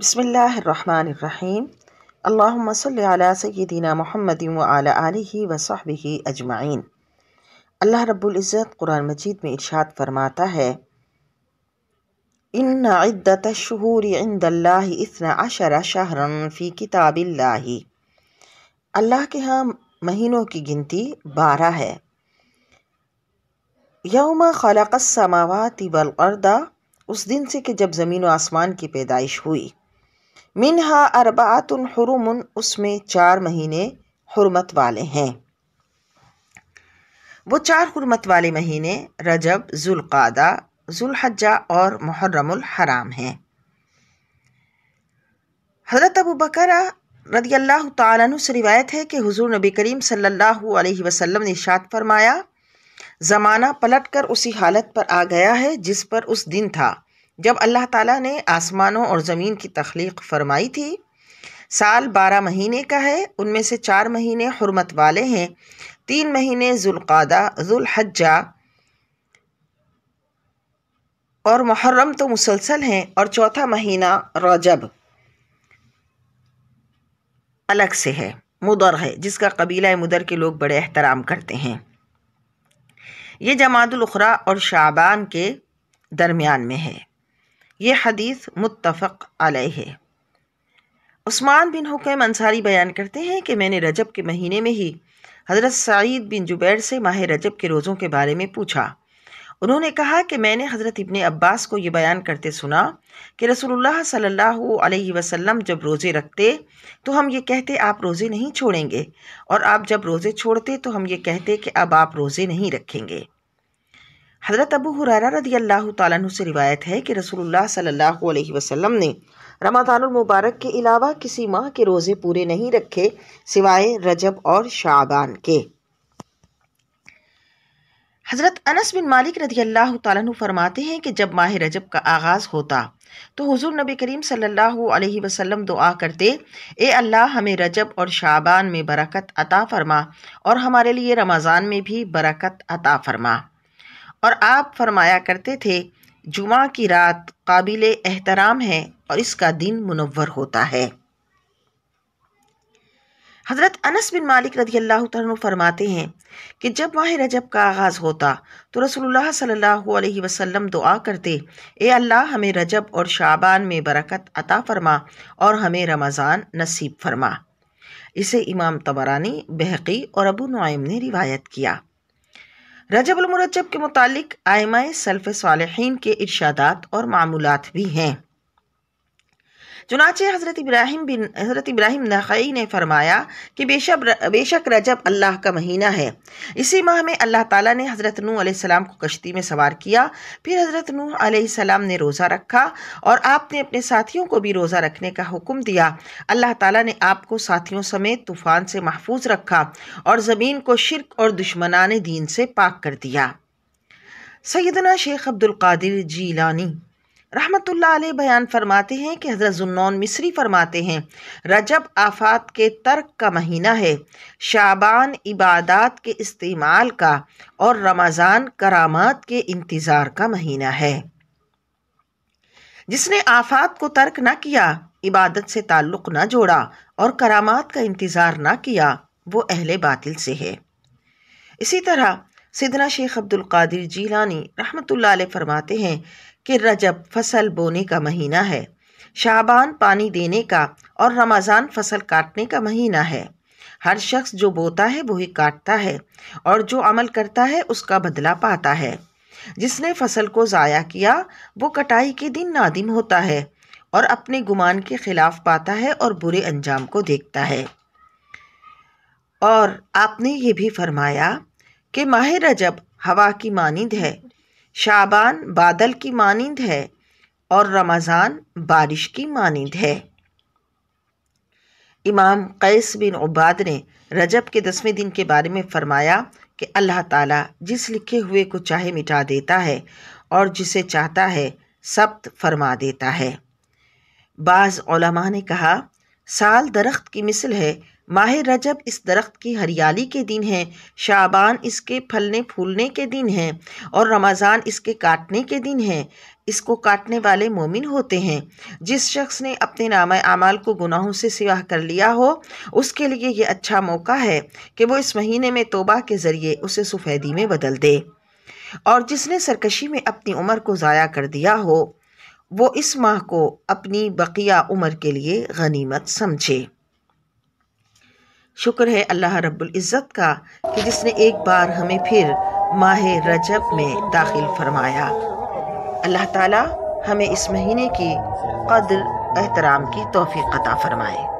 बसमीम् अल्लाम सल सदीना महमद वाली ही अजमाइन अल्लाह रब्ज़त कुरान मजीद में इरशाद फरमाता है इन शहूर इंदल्ला अशर शहरन फ़ी किताब अल्लाह के यहाँ महीनों की गिनती बारह है यौम खलक समावत बलअर्दा उस दिन से कि जब ज़मीन व आसमान की पैदाइश हुई मिनहा अरबातुन हरुम उसमें चार महीने हरमत वाले हैं वो चार हरमत वाले महीने रजब जुल्क़ादा जुल्हजा और मुहर्रमुल हराम हैं हज़रत अबू बकरा रदी अल्लाह तु से रिवायत है कि हुजूर नबी करीम सल्लल्लाहु अलैहि वसल्लम ने इशात फरमाया ज़माना पलट कर उसी हालत पर आ गया है जिस पर उस दिन था जब अल्लाह ताला ने आसमानों और ज़मीन की तख्लीक फरमाई थी साल बारह महीने का है उनमें से चार महीने हरमत वाले हैं तीन महीने जुल्क़ादा हज्ज़ा और मुहर्रम तो मुसलसल हैं और चौथा महीना रजब अलग से है मुदर है जिसका कबीला मुदर के लोग बड़े अहतराम करते हैं ये जमातुलखरा और शाबान के दरमियान में है ये हदीस मुतफ़ अलह है उस्मान बिन हुकैम अंसारी बयान करते हैं कि मैंने रजब के महीने में ही हज़रत सईद बिन जुबैर से माह रजब के रोज़ों के बारे में पूछा उन्होंने कहा कि मैंने हज़रत इबन अब्बास को ये बयान करते सुना कि रसूलुल्लाह सल्लल्लाहु अलैहि वसल्लम जब रोज़े रखते तो हम ये कहते आप रोज़े नहीं छोड़ेंगे और आप जब रोज़े छोड़ते तो हम ये कहते कि अब आप रोज़े नहीं रखेंगे हज़रत अबू हुररा रदी अल्लाह तु से रिवायत है कि रसूलुल्लाह सल्लल्लाहु अलैहि वसल्लम ने मुबारक के अलावा किसी माह के रोज़े पूरे नहीं रखे सिवाय रजब और शाबान के हज़रत अनस बिन मालिक रदी अल्लाह तु फरमाते हैं कि जब माह रजब का आगाज़ होता तो हुजूर नबी करीम सल्लल्लाहु अलैहि वसल्लम दुआ करते ए अल्लाह हमें रजब और शाबान में बरकत अता फरमा और हमारे लिए रमज़ान में भी बरकत अता फरमा और आप फरमाया करते थे जुमा की रात काबिल एहतराम है और इसका दिन मुनवर होता है हज़रत अनस बिन मालिक रदी अल्लाह तु फरमाते हैं कि जब माह रजब का आगाज़ होता तो रसोल्ला सल्ला अलैहि दुआ करते ए अल्लाह हमें रजब और शाबान में बरकत अता फरमा और हमें रमज़ान नसीब फरमा इसे इमाम तबरानी बहकी और अबू नोम ने रिवायत किया रजबुलमरतब के मुतालिक आयमा सल्फ़ सालहीन के इर्शादात और मामूलत भी हैं चुनाचे हज़रत इब्राहिम बिन हज़रत इब्राहिम नखई ने फरमाया कि बेशक बेशक रजब अल्लाह का महीना है इसी माह में अल्लाह ताला ने हज़रत नूह अलैहिस्सलाम को कश्ती में सवार किया फिर हज़रत नूह अलैहिस्सलाम ने रोज़ा रखा और आपने अपने साथियों को भी रोज़ा रखने का हुक्म दिया अल्लाह ताली ने आपको साथियों समेत तूफ़ान से महफूज रखा और ज़मीन को शिरक और दुश्मनान दीन से पाक कर दिया सैदना शेख अब्दुल्कर जीलानी रहमतुल्लाह अलैह बयान फरमाते हैं कि हज़रत जुन्नौन मिस्री फरमाते हैं रजब आफात के तर्क का महीना है शाबान इबादत के इस्तेमाल का और रमज़ान करामात के इंतज़ार का महीना है जिसने आफात को तर्क ना किया इबादत से ताल्लुक़ न जोड़ा और करामात का इंतज़ार ना किया वो अहले बातिल से है इसी तरह सिदना शेख अब्दुल कादिर जीलानी रहमतुल्लाह अलैह फरमाते हैं कि रजब फसल बोने का महीना है शाबान पानी देने का और रमज़ान फसल काटने का महीना है हर शख्स जो बोता है वही काटता है और जो अमल करता है उसका बदला पाता है जिसने फसल को ज़ाया किया वो कटाई के दिन नादिम होता है और अपने गुमान के ख़िलाफ़ पाता है और बुरे अंजाम को देखता है और आपने ये भी फरमाया कि माह रजब हवा की मानद है शाबान बादल की मानंद है और रमज़ान बारिश की मानंद है इमाम कैस बिन उबाद ने रजब के दसवें दिन के बारे में फरमाया कि अल्लाह ताला जिस लिखे हुए को चाहे मिटा देता है और जिसे चाहता है सब्त फरमा देता है बाज़ ने कहा साल दरख्त की मिसल है माह रजब इस दरख्त की हरियाली के दिन हैं शाबान इसके फलने फूलने के दिन हैं और रमज़ान इसके काटने के दिन हैं इसको काटने वाले मोमिन होते हैं जिस शख्स ने अपने नाम आमाल को गुनाहों से सिवाह कर लिया हो उसके लिए ये अच्छा मौका है कि वो इस महीने में तोबा के ज़रिए उसे सफ़ेदी में बदल दे और जिसने सरकशी में अपनी उम्र को ज़ाया कर दिया हो वो इस माह को अपनी बकिया उम्र के लिए गनीमत समझे शुक्र है अल्लाह रब्बुल इज़्ज़त का कि जिसने एक बार हमें फिर माह रजब में दाखिल फरमाया अल्लाह ताला हमें इस महीने की कदर एहतराम की तोफ़ी अता फरमाए